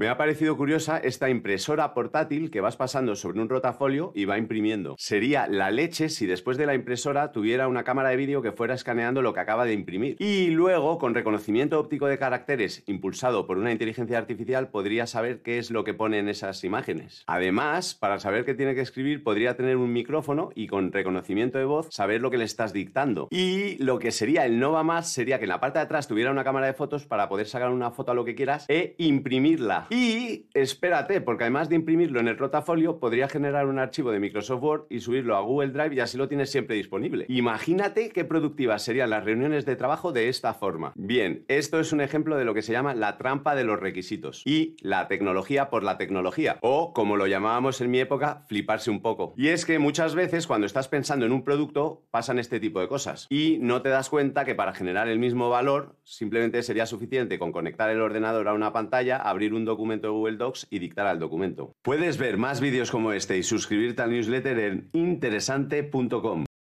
Me ha parecido curiosa esta impresora portátil que vas pasando sobre un rotafolio y va imprimiendo. Sería la leche si después de la impresora tuviera una cámara de vídeo que fuera escaneando lo que acaba de imprimir. Y luego, con reconocimiento óptico de caracteres impulsado por una inteligencia artificial, podría saber qué es lo que pone en esas imágenes. Además, para saber qué tiene que escribir, podría tener un micrófono y con reconocimiento de voz saber lo que le estás dictando. Y lo que sería el Nova Más sería que en la parte de atrás tuviera una cámara de fotos para poder sacar una foto a lo que quieras e imprimirla y espérate, porque además de imprimirlo en el rotafolio, podría generar un archivo de Microsoft Word y subirlo a Google Drive y así lo tienes siempre disponible. Imagínate qué productivas serían las reuniones de trabajo de esta forma. Bien, esto es un ejemplo de lo que se llama la trampa de los requisitos y la tecnología por la tecnología, o como lo llamábamos en mi época, fliparse un poco. Y es que muchas veces cuando estás pensando en un producto pasan este tipo de cosas y no te das cuenta que para generar el mismo valor simplemente sería suficiente con conectar el ordenador a una pantalla, abrir un documento, de Google Docs y dictar al documento. Puedes ver más vídeos como este y suscribirte al newsletter en interesante.com.